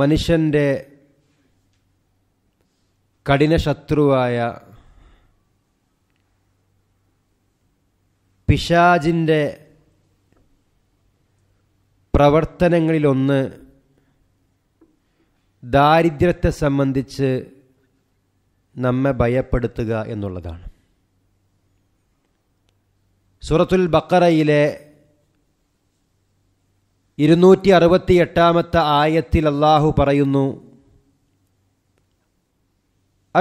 മനുഷ്യൻ്റെ ശത്രുവായ പിശാജിൻ്റെ പ്രവർത്തനങ്ങളിലൊന്ന് ദാരിദ്ര്യത്തെ സംബന്ധിച്ച് നമ്മെ ഭയപ്പെടുത്തുക എന്നുള്ളതാണ് സൂറത്തുൽ ബക്കറയിലെ ഇരുന്നൂറ്റി എട്ടാമത്തെ ആയത്തിൽ അള്ളാഹു പറയുന്നു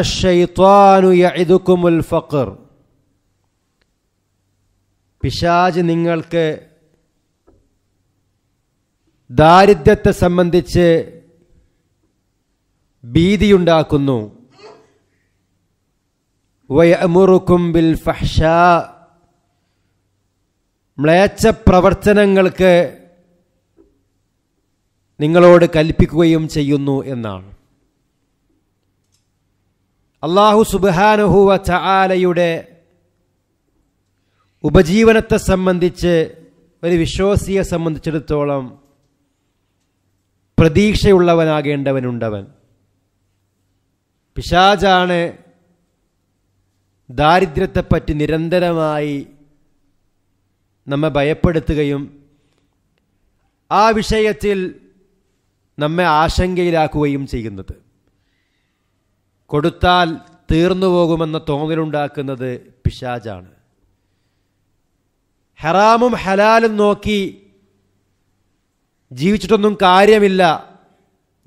അഷയ്ത്വാനു യഇദുക്കുമുൽ ഫഖർ പിശാജ് നിങ്ങൾക്ക് ദാരിദ്ര്യത്തെ സംബന്ധിച്ച് ഭീതിയുണ്ടാക്കുന്നു വയമുറുക്കും ബിൽ ഫഹ്ഷ മ്ലേച്ച പ്രവർത്തനങ്ങൾക്ക് നിങ്ങളോട് കൽപ്പിക്കുകയും ചെയ്യുന്നു എന്നാണ് അള്ളാഹു സുബാനുഹുവ ചാലയുടെ ഉപജീവനത്തെ സംബന്ധിച്ച് ഒരു വിശ്വാസിയെ സംബന്ധിച്ചിടത്തോളം പ്രതീക്ഷയുള്ളവനാകേണ്ടവനുണ്ടവൻ പിശാജാണ് ദാരിദ്ര്യത്തെപ്പറ്റി നിരന്തരമായി നമ്മെ ഭയപ്പെടുത്തുകയും ആ വിഷയത്തിൽ നമ്മെ ആശങ്കയിലാക്കുകയും ചെയ്യുന്നത് കൊടുത്താൽ തീർന്നു പോകുമെന്ന തോന്നലുണ്ടാക്കുന്നത് പിശാജാണ് ഹറാമും ഹലാലും നോക്കി ജീവിച്ചിട്ടൊന്നും കാര്യമില്ല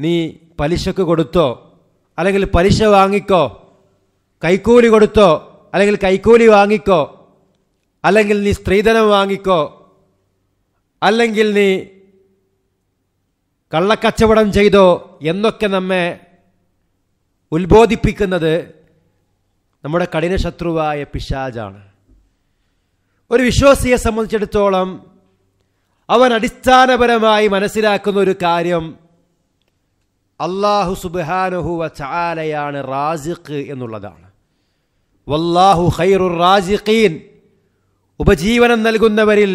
നീ പലിശക്ക് കൊടുത്തോ അല്ലെങ്കിൽ പലിശ വാങ്ങിക്കോ കൈക്കൂലി കൊടുത്തോ അല്ലെങ്കിൽ കൈക്കൂലി വാങ്ങിക്കോ അല്ലെങ്കിൽ നീ സ്ത്രീധനം വാങ്ങിക്കോ അല്ലെങ്കിൽ നീ കള്ളക്കച്ചവടം ചെയ്തോ എന്നൊക്കെ നമ്മെ ഉത്ബോധിപ്പിക്കുന്നത് നമ്മുടെ കഠിന ശത്രുവായ പിശാജാണ് ഒരു വിശ്വാസിയെ സംബന്ധിച്ചിടത്തോളം അവൻ അടിസ്ഥാനപരമായി മനസ്സിലാക്കുന്ന ഒരു കാര്യം അള്ളാഹു സുബാനുഹു വാലയാണ് റാസിഖ് എന്നുള്ളതാണ് വല്ലാഹു ഖൈറു റാസിഖീൻ ഉപജീവനം നൽകുന്നവരിൽ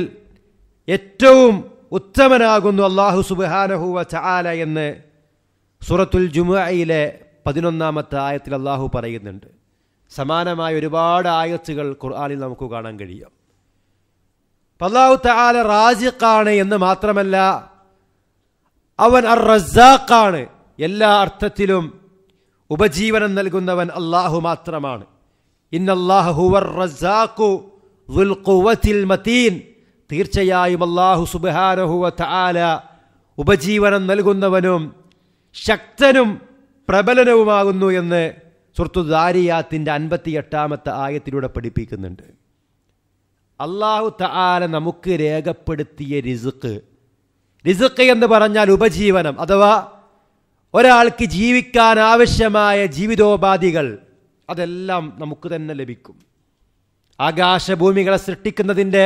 ഏറ്റവും ഉത്തമനാകുന്നു അള്ളാഹു സുബാനഹുവ ചാല എന്ന് സുറത്തുൽ ജുമയിലെ പതിനൊന്നാമത്തെ ആയത്തിൽ അള്ളാഹു പറയുന്നുണ്ട് സമാനമായ ഒരുപാട് ആയത്തുകൾ ഖുർആാനിൽ നമുക്ക് കാണാൻ കഴിയും അള്ളാഹു തആല റാജിഖാണ് എന്ന് മാത്രമല്ല അവൻ അർ റസാഖാണ് എല്ലാ അർത്ഥത്തിലും ഉപജീവനം നൽകുന്നവൻ അള്ളാഹു മാത്രമാണ് ഇന്നല്ലാഹു മതീൻ തീർച്ചയായും അള്ളാഹു സുബഹാനഹുവ താല ഉപജീവനം നൽകുന്നവനും ശക്തനും പ്രബലനവുമാകുന്നു എന്ന് സുഹൃത്തു ദാരിയാത്തിൻ്റെ അൻപത്തി എട്ടാമത്തെ ആയത്തിലൂടെ പഠിപ്പിക്കുന്നുണ്ട് അള്ളാഹു താല നമുക്ക് രേഖപ്പെടുത്തിയ റിസുക്ക് റിസുക്ക് എന്ന് പറഞ്ഞാൽ ഉപജീവനം അഥവാ ഒരാൾക്ക് ജീവിക്കാൻ ആവശ്യമായ ജീവിതോപാധികൾ അതെല്ലാം നമുക്ക് തന്നെ ലഭിക്കും ആകാശഭൂമികളെ സൃഷ്ടിക്കുന്നതിൻ്റെ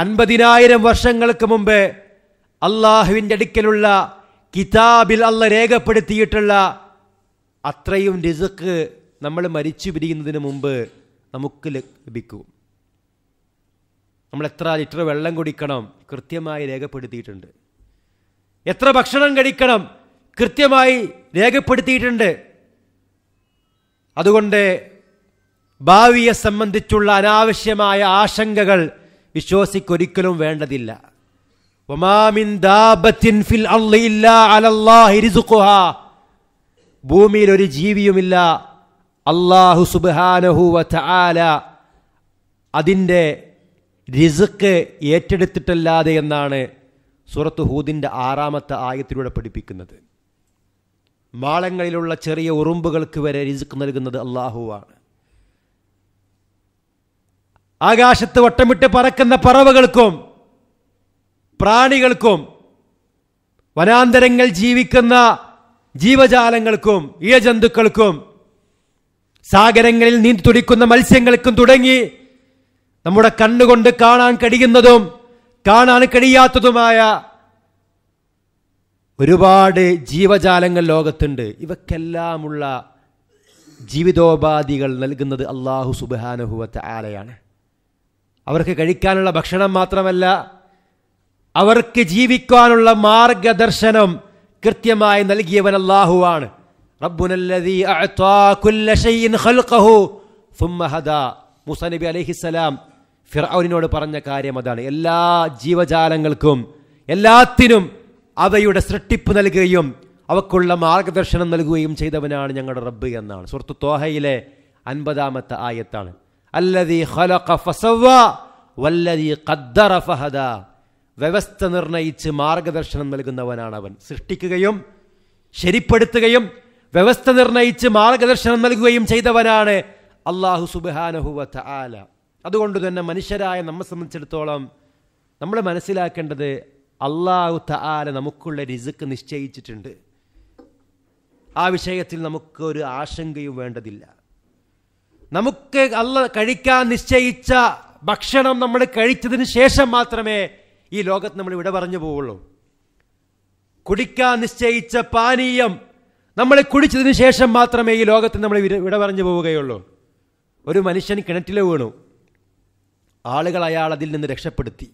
അൻപതിനായിരം വർഷങ്ങൾക്ക് മുമ്പ് അള്ളാഹുവിൻ്റെ അടുക്കലുള്ള കിതാബിൽ അല്ല രേഖപ്പെടുത്തിയിട്ടുള്ള അത്രയും രിസക്ക് നമ്മൾ മരിച്ചു പിരിയുന്നതിന് മുമ്പ് നമുക്ക് ലഭിക്കും നമ്മൾ എത്ര ലിറ്റർ വെള്ളം കുടിക്കണം കൃത്യമായി രേഖപ്പെടുത്തിയിട്ടുണ്ട് എത്ര ഭക്ഷണം കഴിക്കണം കൃത്യമായി രേഖപ്പെടുത്തിയിട്ടുണ്ട് അതുകൊണ്ട് ഭാവിയെ സംബന്ധിച്ചുള്ള അനാവശ്യമായ ആശങ്കകൾ വിശ്വസിക്കൊരിക്കലും വേണ്ടതില്ല ഭൂമിയിൽ ഒരു ജീവിയുമില്ല അള്ളാഹു സുബാനഹു വല അതിൻ്റെ റിസുക്ക് ഏറ്റെടുത്തിട്ടല്ലാതെ എന്നാണ് സൂറത്ത് ഹൂദിൻ്റെ ആറാമത്തെ ആയത്തിലൂടെ പഠിപ്പിക്കുന്നത് മാളങ്ങളിലുള്ള ചെറിയ ഉറുമ്പുകൾക്ക് വരെ റിസുക്ക് നൽകുന്നത് അള്ളാഹുവാണ് ആകാശത്ത് വട്ടമിട്ട് പറക്കുന്ന പറവകൾക്കും പ്രാണികൾക്കും വനാന്തരങ്ങൾ ജീവിക്കുന്ന ജീവജാലങ്ങൾക്കും ഇഴജന്തുക്കൾക്കും സാഗരങ്ങളിൽ നീന്തി തുടിക്കുന്ന മത്സ്യങ്ങൾക്കും തുടങ്ങി നമ്മുടെ കണ്ണുകൊണ്ട് കാണാൻ കഴിയുന്നതും കാണാൻ കഴിയാത്തതുമായ ഒരുപാട് ജീവജാലങ്ങൾ ലോകത്തുണ്ട് ഇവക്കെല്ലാമുള്ള ജീവിതോപാധികൾ നൽകുന്നത് അള്ളാഹു സുബാനുഭവത്തെ ആലയാണ് അവർക്ക് കഴിക്കാനുള്ള ഭക്ഷണം മാത്രമല്ല അവർക്ക് ജീവിക്കാനുള്ള മാർഗദർശനം കൃത്യമായി നൽകിയവൻ അള്ളാഹുവാണ് മുസനബി അലഹിസ്സലാം ഫിറൌനോട് പറഞ്ഞ കാര്യം അതാണ് എല്ലാ ജീവജാലങ്ങൾക്കും എല്ലാത്തിനും അവയുടെ സൃഷ്ടിപ്പ് നൽകുകയും അവക്കുള്ള മാർഗദർശനം നൽകുകയും ചെയ്തവനാണ് ഞങ്ങളുടെ റബ്ബ് എന്നാണ് സുഹൃത്തു തോഹയിലെ അൻപതാമത്തെ ആയത്താണ് അല്ലതി ഖലഖ ഫസവ വല്ലതി ഖദ്ദറ ഫഹദ വ്യവസ്ഥ നിർണയിച്ച് മാർഗദർശനം നൽകുന്നവനാണ് അവൻ സൃഷ്ടിക്കുകയും ശരിപ്പെടുത്തുകയും വ്യവസ്ഥ നിർണയിച്ച് മാർഗദർശനം നൽകുകയും ചെയ്തവനാണ് അള്ളാഹു സുബാനഹുവത്ത ആല അതുകൊണ്ട് തന്നെ മനുഷ്യരായ നമ്മെ സംബന്ധിച്ചിടത്തോളം നമ്മൾ മനസ്സിലാക്കേണ്ടത് അള്ളാഹു തആല നമുക്കുള്ള രിസുക്ക് നിശ്ചയിച്ചിട്ടുണ്ട് ആ വിഷയത്തിൽ നമുക്ക് ഒരു ആശങ്കയും വേണ്ടതില്ല നമുക്ക് അല്ല കഴിക്കാൻ നിശ്ചയിച്ച ഭക്ഷണം നമ്മൾ കഴിച്ചതിന് ശേഷം മാത്രമേ ഈ ലോകത്ത് നമ്മൾ ഇവിടെ പറഞ്ഞു പോവുള്ളൂ കുടിക്കാൻ നിശ്ചയിച്ച പാനീയം നമ്മൾ കുടിച്ചതിന് ശേഷം മാത്രമേ ഈ ലോകത്ത് നമ്മൾ ഇവിടെ പറഞ്ഞു പോവുകയുള്ളൂ ഒരു മനുഷ്യൻ കിണറ്റിൽ വീണു ആളുകൾ അയാൾ അതിൽ നിന്ന് രക്ഷപ്പെടുത്തി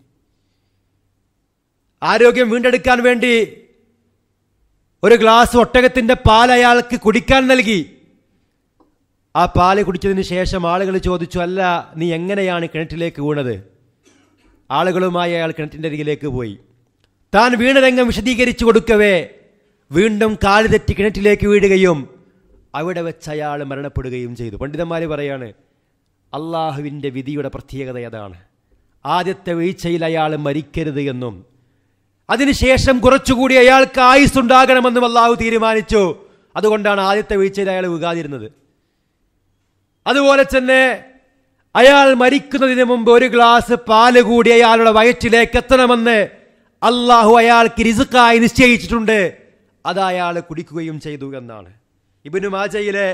ആരോഗ്യം വീണ്ടെടുക്കാൻ വേണ്ടി ഒരു ഗ്ലാസ് ഒട്ടകത്തിൻ്റെ പാൽ അയാൾക്ക് കുടിക്കാൻ നൽകി ആ പാല് കുടിച്ചതിന് ശേഷം ആളുകൾ ചോദിച്ചു അല്ല നീ എങ്ങനെയാണ് കിണറ്റിലേക്ക് വീണത് ആളുകളുമായി അയാൾ കിണറ്റിൻ്റെ അരികിലേക്ക് പോയി താൻ വീണരംഗം വിശദീകരിച്ചു കൊടുക്കവേ വീണ്ടും കാല് തെറ്റി കിണറ്റിലേക്ക് വീഴുകയും അവിടെ വെച്ച് അയാൾ മരണപ്പെടുകയും ചെയ്തു പണ്ഡിതന്മാർ പറയാണ് അള്ളാഹുവിൻ്റെ വിധിയുടെ പ്രത്യേകത അതാണ് ആദ്യത്തെ വീഴ്ചയിൽ അയാൾ മരിക്കരുത് എന്നും അതിനുശേഷം കുറച്ചുകൂടി അയാൾക്ക് ആയുസ് ഉണ്ടാകണമെന്നും അള്ളാഹു തീരുമാനിച്ചു അതുകൊണ്ടാണ് ആദ്യത്തെ വീഴ്ചയിൽ അയാൾ വീകാതിരുന്നത് അതുപോലെ തന്നെ അയാൾ മരിക്കുന്നതിന് മുമ്പ് ഒരു ഗ്ലാസ് പാല് കൂടി അയാളുടെ വയറ്റിലേക്ക് എത്തണമെന്ന് അള്ളാഹു അയാൾക്ക് രിസുക്കായി നിശ്ചയിച്ചിട്ടുണ്ട് അത് അയാൾ കുടിക്കുകയും ചെയ്തു എന്നാണ് ഇബിനു മാജയിലെ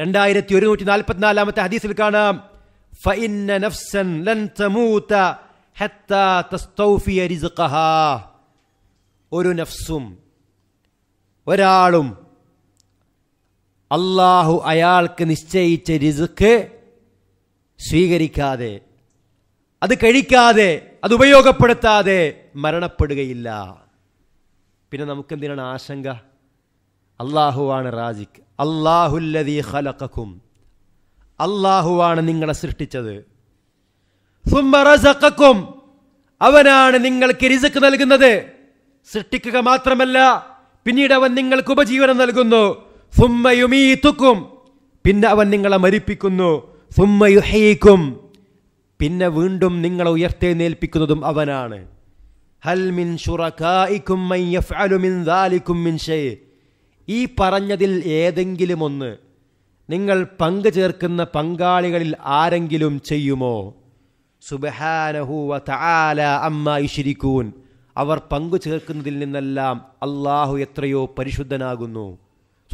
രണ്ടായിരത്തി ഒരുന്നൂറ്റി നാൽപ്പത്തിനാലാമത്തെ ഹദീസിൽ കാണാം ഫഇന്ന നഫ്സൻ ലൻ തമൂത ഹത്താ തസ്തൗഫിയ ഒരു നഫ്സും ഒരാളും അള്ളാഹു അയാൾക്ക് നിശ്ചയിച്ച രിസുക്ക് സ്വീകരിക്കാതെ അത് കഴിക്കാതെ അത് ഉപയോഗപ്പെടുത്താതെ മരണപ്പെടുകയില്ല പിന്നെ നമുക്കെന്തിനാണ് ആശങ്ക അള്ളാഹുവാണ് റാജിക്ക് അള്ളാഹുല്ലതി ഹലക്കും അള്ളാഹുവാണ് നിങ്ങളെ സൃഷ്ടിച്ചത് സുംബറസക്കും അവനാണ് നിങ്ങൾക്ക് രിസക്ക് നൽകുന്നത് സൃഷ്ടിക്കുക മാത്രമല്ല പിന്നീട് അവൻ നിങ്ങൾക്ക് ഉപജീവനം നൽകുന്നു സുമ്മയുമീത്തുക്കും പിന്നെ അവൻ നിങ്ങളെ മരിപ്പിക്കുന്നു സുമ്മയുഹയിക്കും പിന്നെ വീണ്ടും നിങ്ങളെ ഉയർത്തെഴുന്നേൽപ്പിക്കുന്നതും അവനാണ് ഹൽമിൻ ഷുറക്കായിക്കും മിൻ ഈ പറഞ്ഞതിൽ ഏതെങ്കിലും ഒന്ന് നിങ്ങൾ പങ്കു ചേർക്കുന്ന പങ്കാളികളിൽ ആരെങ്കിലും ചെയ്യുമോ സുബഹാനഹുവ അവർ പങ്കു ചേർക്കുന്നതിൽ നിന്നെല്ലാം അള്ളാഹു എത്രയോ പരിശുദ്ധനാകുന്നു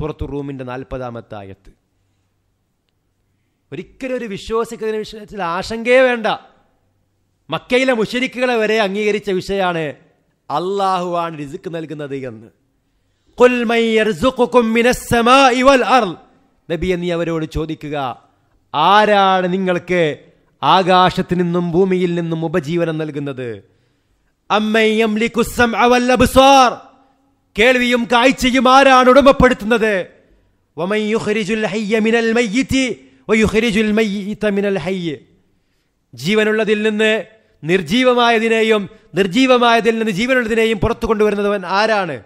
സുഹൃത്തു റൂമിൻ്റെ നാൽപ്പതാമത്തെ ആയത്ത് ഒരിക്കലും ഒരു വിശ്വാസിക്കുന്നതിന് വിഷയത്തിൽ ആശങ്കയെ വേണ്ട മക്കയിലെ മുഷരിക്കുകളെ വരെ അംഗീകരിച്ച വിഷയമാണ് അള്ളാഹുവാണ് രിസുക്ക് നൽകുന്നത് എന്ന് നബി എന്നീ അവരോട് ചോദിക്കുക ആരാണ് നിങ്ങൾക്ക് ആകാശത്തു നിന്നും ഭൂമിയിൽ നിന്നും ഉപജീവനം നൽകുന്നത് അമ്മയും കേൾവിയും കാഴ്ചയും ആരാണ് ഉടമപ്പെടുത്തുന്നത് ജീവനുള്ളതിൽ നിന്ന് നിർജീവമായതിനെയും നിർജീവമായതിൽ നിന്ന് ജീവനുള്ളതിനെയും പുറത്തു കൊണ്ടുവരുന്നവൻ ആരാണ്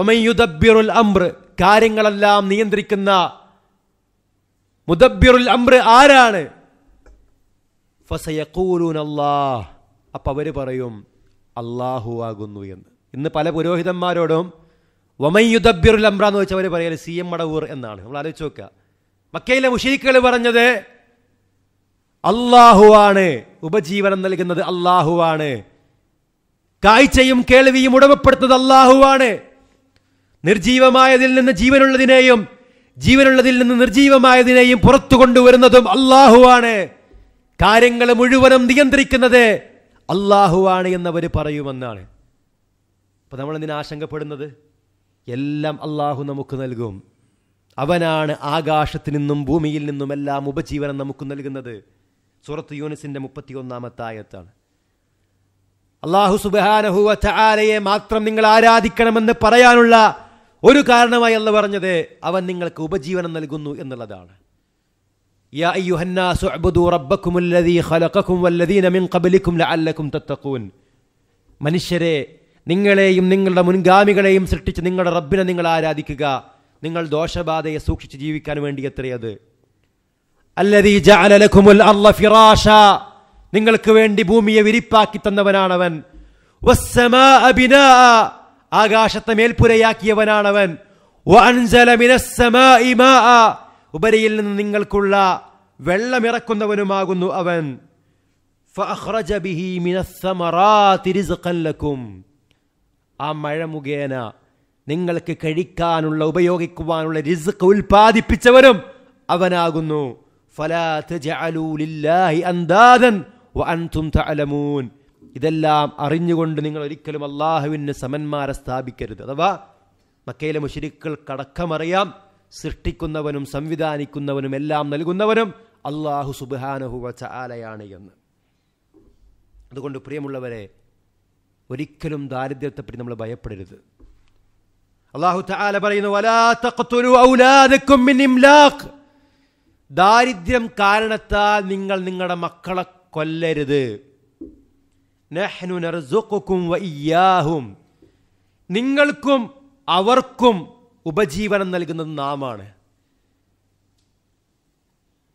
ഒമയുദബിറുൽ അംർ കാര്യങ്ങളെല്ലാം നിയന്ത്രിക്കുന്ന മുദബിറുൽ അംർ ആരാണ് ഫസയക്കൂലൂൻ അല്ലാഹ് അവർ പറയും അള്ളാഹു ആകുന്നു എന്ന് ഇന്ന് പല പുരോഹിതന്മാരോടും ഒമയുദബ്യറുൽ ലംബ്ര എന്ന് അവർ പറയൽ സി എം മടവൂർ എന്നാണ് നമ്മൾ ആലോചിച്ച് നോക്കുക മക്കയിലെ മുഷീഖുകൾ പറഞ്ഞത് അള്ളാഹുവാണ് ഉപജീവനം നൽകുന്നത് അള്ളാഹുവാണ് കാഴ്ചയും കേൾവിയും ഉടമപ്പെടുത്തുന്നത് അള്ളാഹുവാണ് നിർജീവമായതിൽ നിന്ന് ജീവനുള്ളതിനെയും ജീവനുള്ളതിൽ നിന്ന് നിർജീവമായതിനെയും പുറത്തു കൊണ്ടുവരുന്നതും അള്ളാഹുവാണ് കാര്യങ്ങൾ മുഴുവനും നിയന്ത്രിക്കുന്നത് അള്ളാഹുവാണ് എന്നവർ പറയുമെന്നാണ് അപ്പോൾ നമ്മൾ എന്തിനാ ആശങ്കപ്പെടുന്നത് എല്ലാം അള്ളാഹു നമുക്ക് നൽകും അവനാണ് ആകാശത്തു നിന്നും ഭൂമിയിൽ നിന്നും എല്ലാം ഉപജീവനം നമുക്ക് നൽകുന്നത് സൂറത്ത് യൂണിസിൻ്റെ മുപ്പത്തി ഒന്നാമത്തെ ആയത്താണ് അള്ളാഹു സുബാനഹുവ ചാരയെ മാത്രം നിങ്ങൾ ആരാധിക്കണമെന്ന് പറയാനുള്ള ഒരു കാരണമായി അല്ല പറഞ്ഞത് അവൻ നിങ്ങൾക്ക് ഉപജീവനം നൽകുന്നു എന്നുള്ളതാണ് മനുഷ്യരെ നിങ്ങളെയും നിങ്ങളുടെ മുൻഗാമികളെയും സൃഷ്ടിച്ച് നിങ്ങളുടെ റബ്ബിനെ നിങ്ങൾ ആരാധിക്കുക നിങ്ങൾ ദോഷബാധയെ സൂക്ഷിച്ച് ജീവിക്കാൻ വേണ്ടി എത്രയത് അല്ലതീ ജാലലഖുമുൽ അള്ള ഫിറാഷ നിങ്ങൾക്ക് വേണ്ടി ഭൂമിയെ വിരിപ്പാക്കി തന്നവനാണവൻ ആകാശത്തെ മേൽപ്പുരയാക്കിയവനാണവൻ ഉപരിയിൽ നിന്ന് നിങ്ങൾക്കുള്ള വെള്ളമിറക്കുന്നവനുമാകുന്നു അവൻ ഫഅഖ്റജ ബിഹി റിസ്ഖൻ ലക്കും ആ മഴ മുഖേന നിങ്ങൾക്ക് കഴിക്കാനുള്ള ഉപയോഗിക്കുവാനുള്ള റിസ്ക് ഉൽപ്പാദിപ്പിച്ചവരും അവനാകുന്നു ഇതെല്ലാം അറിഞ്ഞുകൊണ്ട് നിങ്ങൾ ഒരിക്കലും അള്ളാഹുവിന് സമന്മാരെ സ്ഥാപിക്കരുത് അഥവാ മക്കയിലെ കടക്കമറിയാം സൃഷ്ടിക്കുന്നവനും സംവിധാനിക്കുന്നവനും എല്ലാം നൽകുന്നവനും അള്ളാഹു സുബാനഹുവ ചാലയാണ് എന്ന് അതുകൊണ്ട് പ്രിയമുള്ളവരെ ഒരിക്കലും ദാരിദ്ര്യത്തെപ്പറ്റി നമ്മൾ ഭയപ്പെടരുത് അള്ളാഹു താല പറയുന്നു ദാരിദ്ര്യം കാരണത്താൽ നിങ്ങൾ നിങ്ങളുടെ മക്കളെ കൊല്ലരുത് നിങ്ങൾക്കും അവർക്കും ഉപജീവനം നൽകുന്നത് നാമാണ്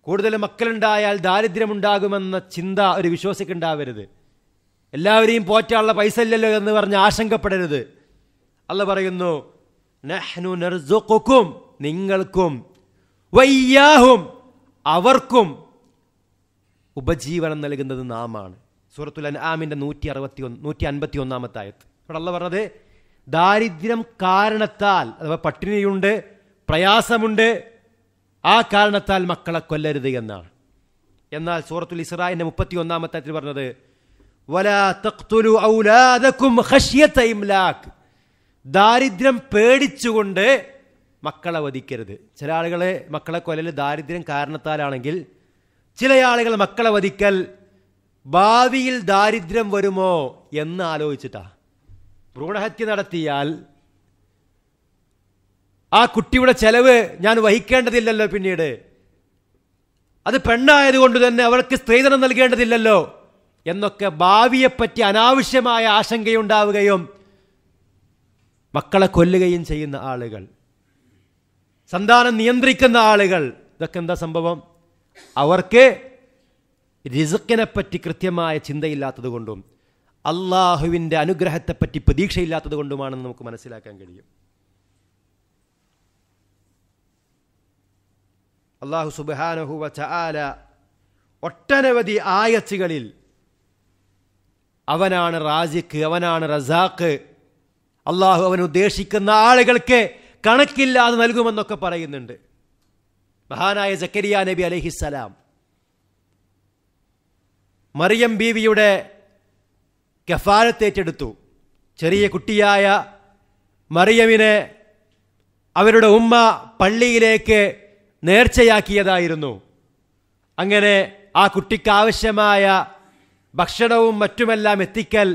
കൂടുതൽ മക്കളുണ്ടായാൽ ദാരിദ്ര്യമുണ്ടാകുമെന്ന ചിന്ത ഒരു വിശ്വാസിക്കുണ്ടാവരുത് എല്ലാവരെയും പോറ്റാനുള്ള പൈസ ഇല്ലല്ലോ എന്ന് പറഞ്ഞ് ആശങ്കപ്പെടരുത് അല്ല പറയുന്നു നഹ്നു നർസുക്കും നിങ്ങൾക്കും വയ്യാഹും അവർക്കും ഉപജീവനം നൽകുന്നത് നാമാണ് സൂറത്തുൽ ആമിൻ്റെ നൂറ്റി അറുപത്തി ഒന്ന് നൂറ്റി അൻപത്തി ഒന്നാമത്തെ ആയത്ത് ഇവിടെ അല്ല പറഞ്ഞത് ദാരിദ്ര്യം കാരണത്താൽ അഥവാ പട്ടിണിയുണ്ട് പ്രയാസമുണ്ട് ആ കാരണത്താൽ മക്കളെ കൊല്ലരുത് എന്നാണ് എന്നാൽ സൂറത്തുൽ ഇസ്രായിൻ്റെ മുപ്പത്തി ഒന്നാമത്തെ പറഞ്ഞത് വലാ തഖ്തുലു ഔലാദക്കും ഖശ്യത ഇംലാക്ക് ദാരിദ്ര്യം പേടിച്ചുകൊണ്ട് മക്കളെ വധിക്കരുത് ചില ആളുകളെ മക്കളെ കൊല്ലൽ ദാരിദ്ര്യം കാരണത്താലാണെങ്കിൽ ചില ആളുകൾ മക്കളെ വധിക്കൽ ഭാവിയിൽ ദാരിദ്ര്യം വരുമോ എന്ന് ആലോചിച്ചിട്ടാ ഭ്രൂണഹത്യ നടത്തിയാൽ ആ കുട്ടിയുടെ ചെലവ് ഞാൻ വഹിക്കേണ്ടതില്ലല്ലോ പിന്നീട് അത് പെണ്ണായതുകൊണ്ട് തന്നെ അവൾക്ക് സ്ത്രീധനം നൽകേണ്ടതില്ലല്ലോ എന്നൊക്കെ ഭാവിയെപ്പറ്റി അനാവശ്യമായ ആശങ്കയുണ്ടാവുകയും മക്കളെ കൊല്ലുകയും ചെയ്യുന്ന ആളുകൾ സന്താനം നിയന്ത്രിക്കുന്ന ആളുകൾ ഇതൊക്കെ എന്താ സംഭവം അവർക്ക് റിസക്കിനെപ്പറ്റി കൃത്യമായ ചിന്തയില്ലാത്തത് കൊണ്ടും അള്ളാഹുവിൻ്റെ അനുഗ്രഹത്തെപ്പറ്റി പ്രതീക്ഷയില്ലാത്തത് കൊണ്ടുമാണെന്ന് നമുക്ക് മനസ്സിലാക്കാൻ കഴിയും അള്ളാഹു സുബാനഹുവ ചാല ഒട്ടനവധി ആയച്ചുകളിൽ അവനാണ് റാസിഖ് അവനാണ് റസാഖ് അള്ളാഹു അവൻ ഉദ്ദേശിക്കുന്ന ആളുകൾക്ക് കണക്കില്ലാതെ നൽകുമെന്നൊക്കെ പറയുന്നുണ്ട് മഹാനായ ജക്കരിയ നബി അലഹിസ്സലാം മറിയം ബീവിയുടെ കഫാലത്തേറ്റെടുത്തു ചെറിയ കുട്ടിയായ മറിയമിനെ അവരുടെ ഉമ്മ പള്ളിയിലേക്ക് നേർച്ചയാക്കിയതായിരുന്നു അങ്ങനെ ആ കുട്ടിക്കാവശ്യമായ ഭക്ഷണവും മറ്റുമെല്ലാം എത്തിക്കൽ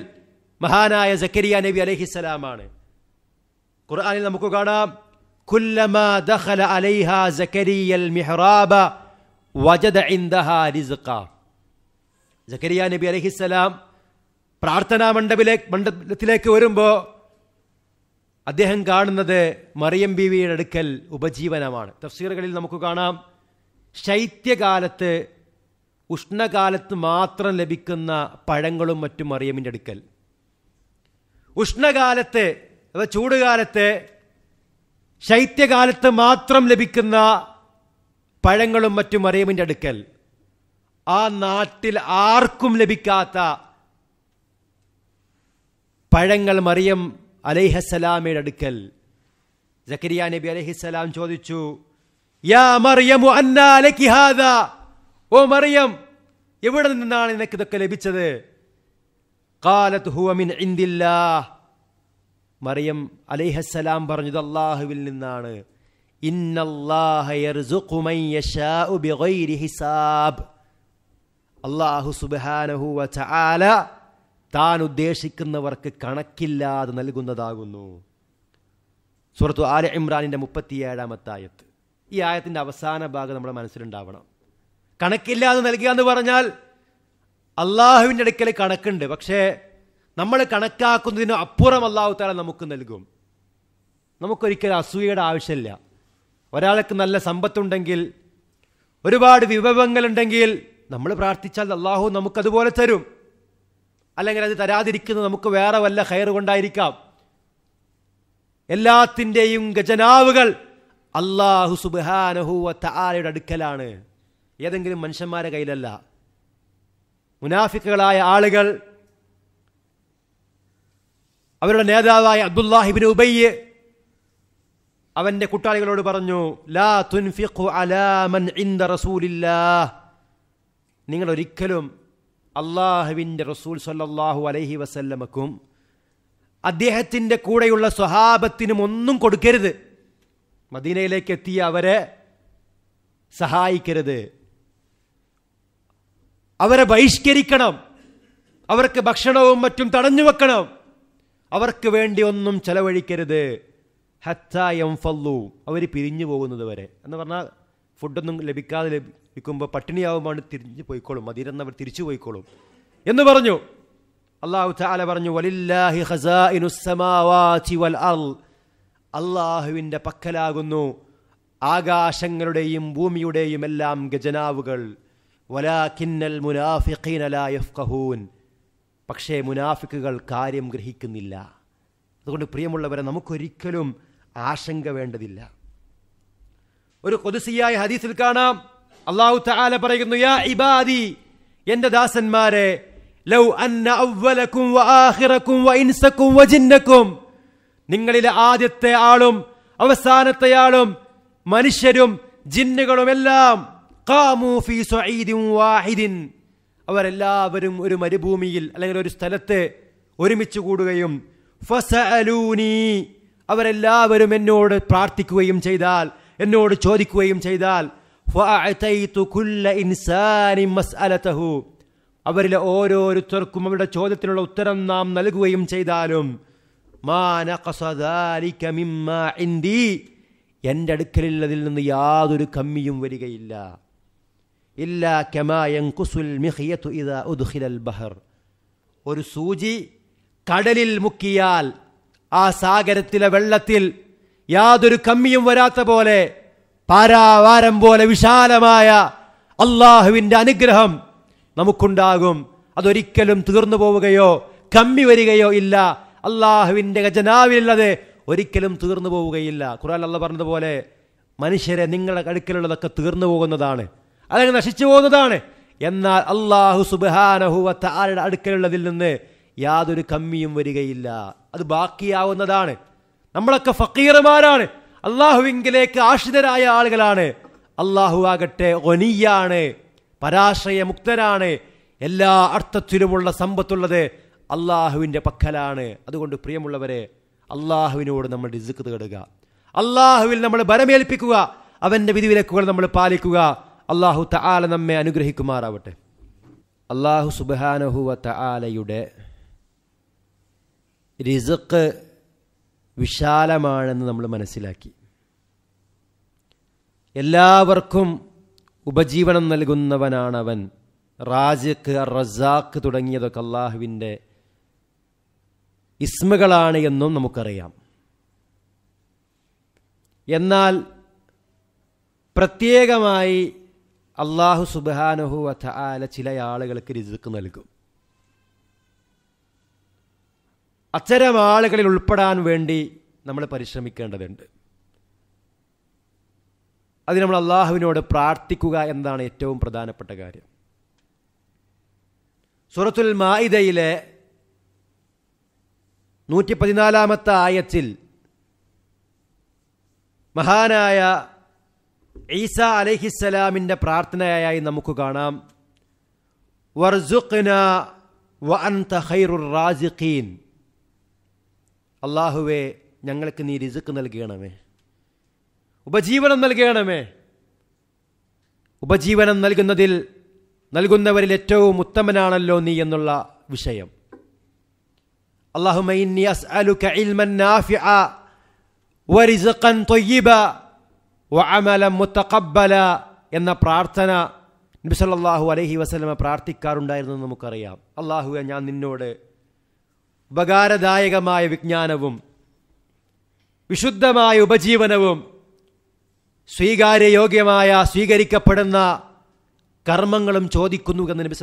മഹാനായ ജക്കരിയ നബി അലഹിസലാമാണ് ഖുർആാനിൽ നമുക്ക് കാണാം ദഖല മിഹ്റാബ വജദ ജക്കരിയ നബി അലഹിസ്സലാം പ്രാർത്ഥനാ മണ്ഡപിലേ മണ്ഡലത്തിലേക്ക് വരുമ്പോൾ അദ്ദേഹം കാണുന്നത് മറിയം ബീവിയുടെ അടുക്കൽ ഉപജീവനമാണ് തഫ്സീറുകളിൽ നമുക്ക് കാണാം ശൈത്യകാലത്ത് ഉഷ്ണകാലത്ത് മാത്രം ലഭിക്കുന്ന പഴങ്ങളും മറ്റും മറിയമിൻ്റെ അടുക്കൽ ഉഷ്ണകാലത്തെ അതായത് ചൂടുകാലത്തെ ശൈത്യകാലത്ത് മാത്രം ലഭിക്കുന്ന പഴങ്ങളും മറ്റും മറിയമിൻ്റെ അടുക്കൽ ആ നാട്ടിൽ ആർക്കും ലഭിക്കാത്ത പഴങ്ങൾ മറിയം അലൈഹസലാമയുടെ അടുക്കൽ ജക്കരിയ നബി അലഹിസ്സലാം ചോദിച്ചു യാ മറിയമു അന്നാലി ഓ മറിയം എവിടെ നിന്നാണ് നിനക്ക് ഇതൊക്കെ ലഭിച്ചത് കാലത്ത് ഹുവമിൻ ഇന്ദില്ലാ മറിയം അലൈഹസ്സലാം പറഞ്ഞത് അള്ളാഹുവിൽ നിന്നാണ് ഹിസാബ് അള്ളാഹു സുബാനഹുവ ചാല താൻ ഉദ്ദേശിക്കുന്നവർക്ക് കണക്കില്ലാതെ നൽകുന്നതാകുന്നു സുഹൃത്തു ആല ഇമ്രാനിൻ്റെ മുപ്പത്തിയേഴാമത്തായത്ത് ഈ ആയത്തിൻ്റെ അവസാന ഭാഗം നമ്മുടെ മനസ്സിലുണ്ടാവണം കണക്കില്ലാതെ നൽകുക എന്ന് പറഞ്ഞാൽ അള്ളാഹുവിൻ്റെ അടുക്കൽ കണക്കുണ്ട് പക്ഷേ നമ്മൾ കണക്കാക്കുന്നതിന് അപ്പുറം അള്ളാഹു താല നമുക്ക് നൽകും നമുക്കൊരിക്കലും അസൂയയുടെ ആവശ്യമില്ല ഒരാൾക്ക് നല്ല സമ്പത്തുണ്ടെങ്കിൽ ഒരുപാട് വിഭവങ്ങളുണ്ടെങ്കിൽ നമ്മൾ പ്രാർത്ഥിച്ചാൽ അള്ളാഹു നമുക്കതുപോലെ തരും അല്ലെങ്കിൽ അത് തരാതിരിക്കുന്നത് നമുക്ക് വേറെ വല്ല ഹയർ കൊണ്ടായിരിക്കാം എല്ലാത്തിൻ്റെയും ഗജനാവുകൾ അള്ളാഹു സുബാനഹു താരയുടെ അടുക്കലാണ് ഏതെങ്കിലും മനുഷ്യന്മാരെ കയ്യിലല്ല മുനാഫിക്കുകളായ ആളുകൾ അവരുടെ നേതാവായ അബ്ദുല്ലാഹിബിൻ ഉബയ്യ് അവൻ്റെ കുട്ടാളികളോട് പറഞ്ഞു ലാ തുൻഫിഖു അലാമൻ ഇന്ദ റസൂലില്ലാ നിങ്ങൾ ഒരിക്കലും അള്ളാഹുവിൻ്റെ റസൂൽ സല്ലാഹു അലൈഹി വസല്ലമക്കും അദ്ദേഹത്തിൻ്റെ കൂടെയുള്ള സ്വഹാപത്തിനും ഒന്നും കൊടുക്കരുത് മദീനയിലേക്ക് എത്തിയ അവരെ സഹായിക്കരുത് അവരെ ബഹിഷ്കരിക്കണം അവർക്ക് ഭക്ഷണവും മറ്റും തടഞ്ഞു വെക്കണം അവർക്ക് വേണ്ടി ഒന്നും ചെലവഴിക്കരുത് ഹത്തായം ഫല്ലു അവർ പിരിഞ്ഞു പോകുന്നത് വരെ എന്ന് പറഞ്ഞാൽ ഫുഡൊന്നും ലഭിക്കാതെ ലഭിക്കുമ്പോൾ പട്ടിണിയാവുമ്പോൾ തിരിഞ്ഞു പോയിക്കോളും മതിരെന്ന് അവർ തിരിച്ചു പോയിക്കോളും എന്ന് പറഞ്ഞു അള്ളാഹു താല പറഞ്ഞു വലില്ലാഹി ഹസാഇനുസമാവാചി വൽ അൽ അള്ളാഹുവിൻ്റെ പക്കലാകുന്നു ആകാശങ്ങളുടെയും ഭൂമിയുടെയും എല്ലാം ഗജനാവുകൾ വലാഖിന്നൽ യഫ്ഖഹൂൻ പക്ഷേ മുനാഫിക്കുകൾ കാര്യം ഗ്രഹിക്കുന്നില്ല അതുകൊണ്ട് പ്രിയമുള്ളവരെ നമുക്കൊരിക്കലും ആശങ്ക വേണ്ടതില്ല ഒരു കൊതുസിയായ ഹദീസിൽ കാണാം അള്ളാഹു തആല പറയുന്നു യാ ഇബാദി എൻ്റെ ദാസന്മാരെ ലൗ അന്ന അവ്വലക്കും വ ഇൻസക്കും വജിന്നക്കും നിങ്ങളിലെ ആദ്യത്തെ ആളും അവസാനത്തെ ആളും മനുഷ്യരും ജിന്നുകളും എല്ലാം കാമു ഫി സൊയ്ദിൻ വാഹിദിൻ അവരെല്ലാവരും ഒരു മരുഭൂമിയിൽ അല്ലെങ്കിൽ ഒരു സ്ഥലത്ത് ഒരുമിച്ച് കൂടുകയും ഫസഅലൂനി അവരെല്ലാവരും എന്നോട് പ്രാർത്ഥിക്കുകയും ചെയ്താൽ എന്നോട് ചോദിക്കുകയും ചെയ്താൽ അവരിലെ ഓരോരുത്തർക്കും അവരുടെ ചോദ്യത്തിനുള്ള ഉത്തരം നാം നൽകുകയും ചെയ്താലും എൻ്റെ അടുക്കലുള്ളതിൽ നിന്ന് യാതൊരു കമ്മിയും വരികയില്ല ഇല്ല കെമായൻ കുസുൽ മിഹിയത്തു ഇത ഉദ്ഖിലൽ ബഹർ ഒരു സൂചി കടലിൽ മുക്കിയാൽ ആ സാഗരത്തിലെ വെള്ളത്തിൽ യാതൊരു കമ്മിയും വരാത്ത പോലെ പാരാവാരം പോലെ വിശാലമായ അള്ളാഹുവിൻ്റെ അനുഗ്രഹം നമുക്കുണ്ടാകും അതൊരിക്കലും തീർന്നു പോവുകയോ കമ്മി വരികയോ ഇല്ല അള്ളാഹുവിൻ്റെ ഖജനാവിലുള്ളത് ഒരിക്കലും തീർന്നു പോവുകയില്ല ഖുറാൻ അള്ള പറഞ്ഞതുപോലെ മനുഷ്യരെ നിങ്ങളുടെ അടുക്കലുള്ളതൊക്കെ തീർന്നു പോകുന്നതാണ് അതങ്ങ് നശിച്ചു പോകുന്നതാണ് എന്നാൽ അള്ളാഹു സുബാനഹുവത്ത ആരുടെ അടുക്കലുള്ളതിൽ നിന്ന് യാതൊരു കമ്മിയും വരികയില്ല അത് ബാക്കിയാവുന്നതാണ് നമ്മളൊക്കെ ഫക്കീറുമാരാണ് അള്ളാഹുവിങ്കിലേക്ക് ആശ്രിതരായ ആളുകളാണ് അള്ളാഹു ആകട്ടെ ഒനിയാണ് പരാശ്രയമുക്തനാണ് എല്ലാ അർത്ഥത്തിലുമുള്ള സമ്പത്തുള്ളത് അള്ളാഹുവിൻ്റെ പക്കലാണ് അതുകൊണ്ട് പ്രിയമുള്ളവരെ അള്ളാഹുവിനോട് നമ്മൾ ഡിസുക്ക് തേടുക അള്ളാഹുവിൽ നമ്മൾ ബരമേൽപ്പിക്കുക അവൻ്റെ വിധിവിലക്കുകൾ നമ്മൾ പാലിക്കുക അള്ളാഹു തആല നമ്മെ അനുഗ്രഹിക്കുമാറാവട്ടെ അള്ളാഹു സുബാനഹുവ തആലയുടെ റിസക്ക് വിശാലമാണെന്ന് നമ്മൾ മനസ്സിലാക്കി എല്ലാവർക്കും ഉപജീവനം നൽകുന്നവനാണവൻ റാജക്ക് റസാഖ് തുടങ്ങിയതൊക്കെ അള്ളാഹുവിൻ്റെ ഇസ്മുകളാണ് എന്നും നമുക്കറിയാം എന്നാൽ പ്രത്യേകമായി അള്ളാഹു സുബാനുഹുവത്ത ആല ചില ആളുകൾക്ക് രിസുക്ക് നൽകും അത്തരം ആളുകളിൽ ഉൾപ്പെടാൻ വേണ്ടി നമ്മൾ പരിശ്രമിക്കേണ്ടതുണ്ട് അത് നമ്മൾ അള്ളാഹുവിനോട് പ്രാർത്ഥിക്കുക എന്നതാണ് ഏറ്റവും പ്രധാനപ്പെട്ട കാര്യം സുറത്തുൽ മായിദയിലെ നൂറ്റി പതിനാലാമത്തെ ആയത്തിൽ മഹാനായ ഈസ അലഹിസ്സലാമിൻ്റെ പ്രാർത്ഥനയായി നമുക്ക് കാണാം വർസുഖ്ന വ അൻത ഖൈറുർ റാസിഖീൻ അള്ളാഹുവേ ഞങ്ങൾക്ക് നീ റിസുക്ക് നൽകണമേ ഉപജീവനം നൽകണമേ ഉപജീവനം നൽകുന്നതിൽ നൽകുന്നവരിൽ ഏറ്റവും ഉത്തമനാണല്ലോ നീ എന്നുള്ള വിഷയം അള്ളാഹു ഇന്നി അസ്അലുക ഇൽമൻ ത്വയ്യിബ വഅമല മുത്തക്കബല എന്ന പ്രാർത്ഥന നബി സല്ലല്ലാഹു അലൈഹി വസല്ലമ പ്രാർത്ഥിക്കാറുണ്ടായിരുന്നു നമുക്കറിയാം അള്ളാഹുവെ ഞാൻ നിന്നോട് ഉപകാരദായകമായ വിജ്ഞാനവും വിശുദ്ധമായ ഉപജീവനവും സ്വീകാര്യയോഗ്യമായ സ്വീകരിക്കപ്പെടുന്ന കർമ്മങ്ങളും ചോദിക്കുന്നു എന്ന് നബി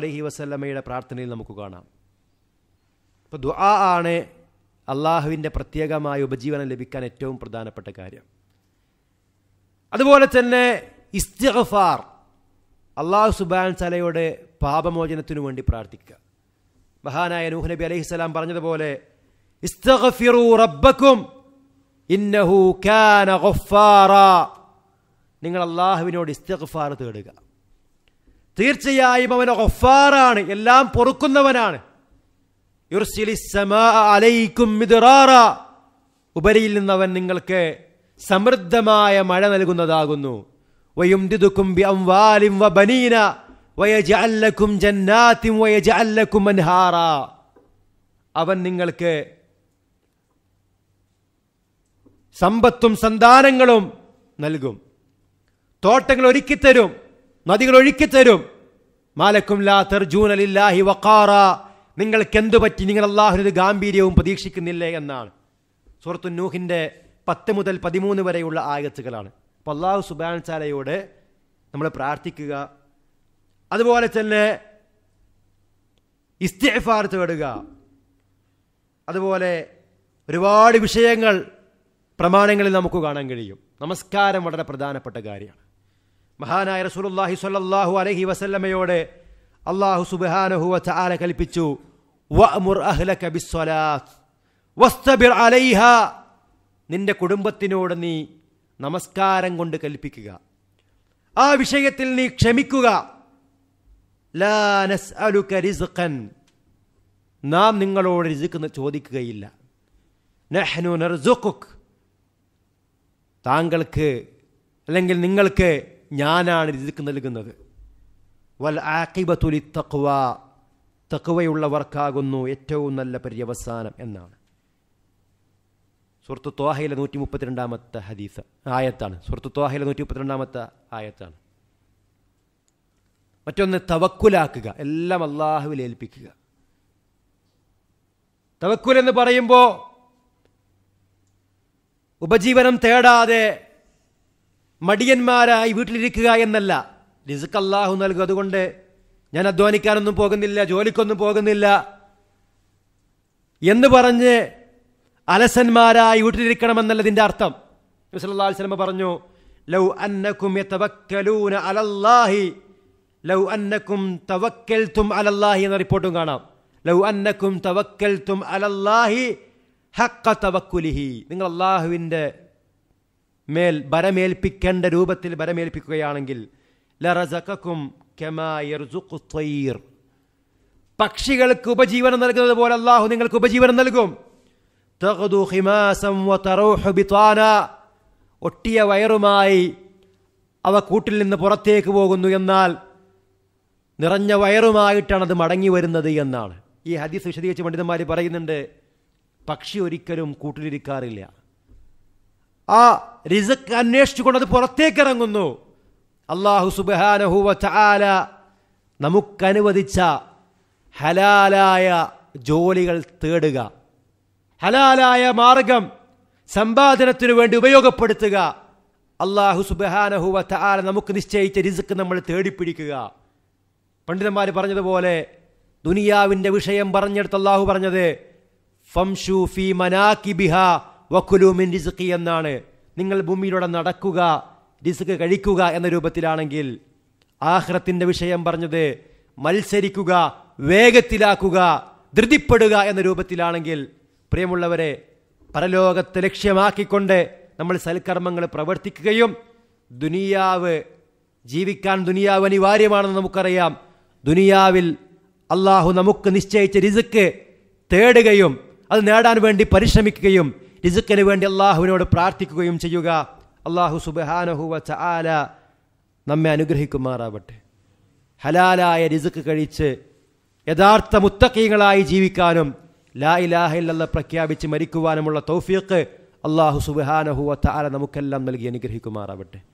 അലഹി വസ്ലമയുടെ പ്രാർത്ഥനയിൽ നമുക്ക് കാണാം ഇപ്പോൾ ദുആ ആണ് അള്ളാഹുവിൻ്റെ പ്രത്യേകമായ ഉപജീവനം ലഭിക്കാൻ ഏറ്റവും പ്രധാനപ്പെട്ട കാര്യം അതുപോലെ തന്നെ ഇസ്തിഗഫാർ അള്ളാഹു സുബാൻ തലയുടെ പാപമോചനത്തിനു വേണ്ടി പ്രാർത്ഥിക്കുക മഹാനായ നൂഹ് നബി സ്വലാം പറഞ്ഞതുപോലെ ഇസ്തഗഫിറു ഇന്നഹു കാന നിങ്ങൾ അള്ളാഹുവിനോട് ഇസ്തഗഫാർ തേടുക തീർച്ചയായും അവൻ ഗഫാറാണ് എല്ലാം പൊറുക്കുന്നവനാണ് യുർസിലിസ് സമാ അലൈക്കും മിദ്റാറ നിന്ന് അവൻ നിങ്ങൾക്ക് സമൃദ്ധമായ മഴ നൽകുന്നതാകുന്നു വയുംദിദുക്കും വ ബനീന അവൻ നിങ്ങൾക്ക് സമ്പത്തും സന്താനങ്ങളും നൽകും തോട്ടങ്ങൾ ഒരുക്കിത്തരും നദികൾ ഒഴുക്കിത്തരും മാലക്കും ലാ തെർജൂനലില്ലാഹി വക്കാറ നിങ്ങൾക്കെന്തു പറ്റി നിങ്ങൾ അള്ളാഹുനൊരു ഗാംഭീര്യവും പ്രതീക്ഷിക്കുന്നില്ലേ എന്നാണ് സുഹൃത്തു നൂഹിൻ്റെ പത്ത് മുതൽ പതിമൂന്ന് വരെയുള്ള ആയത്തുകളാണ് അപ്പോൾ അള്ളാഹു സുബാൻ ചാലയോട് നമ്മൾ പ്രാർത്ഥിക്കുക അതുപോലെ തന്നെ ഇസ്തിഫാർ തേടുക അതുപോലെ ഒരുപാട് വിഷയങ്ങൾ പ്രമാണങ്ങളിൽ നമുക്ക് കാണാൻ കഴിയും നമസ്കാരം വളരെ പ്രധാനപ്പെട്ട കാര്യമാണ് മഹാനായ റസൂലുല്ലാഹി സ്വല്ലല്ലാഹു അലൈഹി വസല്ലമയോട് അള്ളാഹു സുബ്ഹാനഹു വാല കൽപ്പിച്ചു വഅമുർ അഹ്ലക ബിസ്സലാത്ത് വസ്തബിർ അലൈഹ നിന്റെ കുടുംബത്തിനോട് നീ നമസ്കാരം കൊണ്ട് കൽപ്പിക്കുക ആ വിഷയത്തിൽ നീ ക്ഷമിക്കുക നാം നിങ്ങളോട് രിസുക്ക് ചോദിക്കുകയില്ല താങ്കൾക്ക് അല്ലെങ്കിൽ നിങ്ങൾക്ക് ഞാനാണ് രിസുക്ക് നൽകുന്നത് വൽ ആക്കിബത്തുലി തക്വ തക്വയുള്ളവർക്കാകുന്നു ഏറ്റവും നല്ല പര്യവസാനം എന്നാണ് സുഹൃത്തു ത്വാഹയിലെ നൂറ്റി മുപ്പത്തിരണ്ടാമത്തെ ഹദീസ് ആയത്താണ് സുഹൃത്തു ത്വാഹയിലെ നൂറ്റി മുപ്പത്തിരണ്ടാമത്തെ ആയത്താണ് മറ്റൊന്ന് തവക്കുലാക്കുക എല്ലാം അള്ളാഹുവിൽ ഏൽപ്പിക്കുക തവക്കുൽ എന്ന് പറയുമ്പോൾ ഉപജീവനം തേടാതെ മടിയന്മാരായി വീട്ടിലിരിക്കുക എന്നല്ല റിസുക്ക് അള്ളാഹു നൽകുക അതുകൊണ്ട് ഞാൻ അധ്വാനിക്കാനൊന്നും പോകുന്നില്ല ജോലിക്കൊന്നും പോകുന്നില്ല എന്ന് പറഞ്ഞ് അലസന്മാരായി വീട്ടിലിരിക്കണമെന്നല്ലതിൻ്റെ അർത്ഥം നബിസല്ലാ സ്വലമ പറഞ്ഞു ലൗ അന്നക്കും യതവക്കലൂന അലല്ലാഹി ലൗ അന്നക്കും തും അലല്ലാഹി എന്ന റിപ്പോർട്ടും കാണാം ലൗ അന്നക്കും തും അലല്ലാഹി ഹക്ക തവക്കുലിഹി നിങ്ങൾ അള്ളാഹുവിൻ്റെ മേൽ ബരമേൽപ്പിക്കേണ്ട രൂപത്തിൽ ബരമേൽപ്പിക്കുകയാണെങ്കിൽ ലറസക്കും പക്ഷികൾക്ക് ഉപജീവനം നൽകുന്നത് പോലെ അള്ളാഹു നിങ്ങൾക്ക് ഉപജീവനം നൽകും തഹദു ഹിമാസം തറൂഹ് ബിത്വാന ഒട്ടിയ വയറുമായി അവ കൂട്ടിൽ നിന്ന് പുറത്തേക്ക് പോകുന്നു എന്നാൽ നിറഞ്ഞ വയറുമായിട്ടാണ് അത് മടങ്ങി വരുന്നത് എന്നാണ് ഈ ഹദീസ് വിശദീകരിച്ച് പണ്ഡിതന്മാർ പറയുന്നുണ്ട് പക്ഷി ഒരിക്കലും കൂട്ടിലിരിക്കാറില്ല ആ റിസക്ക് അന്വേഷിച്ചുകൊണ്ട് അത് പുറത്തേക്കിറങ്ങുന്നു അള്ളാഹു സുബാനഹുവ ചാല നമുക്കനുവദിച്ച ഹലാലായ ജോലികൾ തേടുക ഹലാലായ മാർഗം സമ്പാദനത്തിനു വേണ്ടി ഉപയോഗപ്പെടുത്തുക അള്ളാഹു സുബഹാനഹുവ താല നമുക്ക് നിശ്ചയിച്ച രിസുക്ക് നമ്മൾ തേടിപ്പിടിക്കുക പണ്ഡിതന്മാർ പറഞ്ഞതുപോലെ ദുനിയാവിൻ്റെ വിഷയം പറഞ്ഞെടുത്ത് അള്ളാഹു പറഞ്ഞത് ഫംഷു ഫി മനാക്കി ബിഹ വക്കുലൂമിൻ റിസ്കി എന്നാണ് നിങ്ങൾ ഭൂമിയിലൂടെ നടക്കുക റിസ്ക് കഴിക്കുക എന്ന രൂപത്തിലാണെങ്കിൽ ആഹ്റത്തിൻ്റെ വിഷയം പറഞ്ഞത് മത്സരിക്കുക വേഗത്തിലാക്കുക ധൃതിപ്പെടുക എന്ന രൂപത്തിലാണെങ്കിൽ പ്രിയമുള്ളവരെ പരലോകത്തെ ലക്ഷ്യമാക്കിക്കൊണ്ട് നമ്മൾ സൽക്കർമ്മങ്ങൾ പ്രവർത്തിക്കുകയും ദുനിയാവ് ജീവിക്കാൻ ദുനിയാവ് അനിവാര്യമാണെന്ന് നമുക്കറിയാം ദുനിയാവിൽ അള്ളാഹു നമുക്ക് നിശ്ചയിച്ച രിസുക്ക് തേടുകയും അത് നേടാൻ വേണ്ടി പരിശ്രമിക്കുകയും രിസുക്കിന് വേണ്ടി അള്ളാഹുവിനോട് പ്രാർത്ഥിക്കുകയും ചെയ്യുക അള്ളാഹു സുബഹാനഹുവ ചാല നമ്മെ അനുഗ്രഹിക്കുമാറാവട്ടെ ഹലാലായ രിസുക്ക് കഴിച്ച് യഥാർത്ഥ മുത്തക്കീകളായി ജീവിക്കാനും ലാ ഇലാഹ ഇല്ലല്ല പ്രഖ്യാപിച്ച് മരിക്കുവാനുമുള്ള തൗഫീഖ് അള്ളാഹു സുബാനഹുവ താര നമുക്കെല്ലാം നൽകി അനുഗ്രഹിക്കുമാറാവട്ടെ